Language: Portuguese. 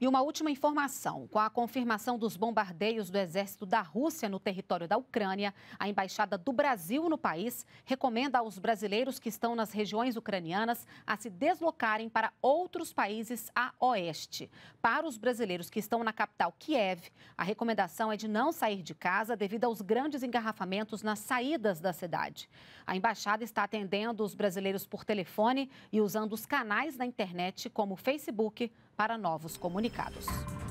E uma última informação: com a confirmação dos bombardeios do exército da Rússia no território da Ucrânia, a embaixada do Brasil no país recomenda aos brasileiros que estão nas regiões ucranianas a se deslocarem para outros países a oeste. Para os brasileiros que estão na capital Kiev, a recomendação é de não sair de casa devido aos grandes engarrafamentos nas saídas da cidade. A embaixada está atendendo os brasileiros por telefone e usando os canais na internet como Facebook, para novos comunicados.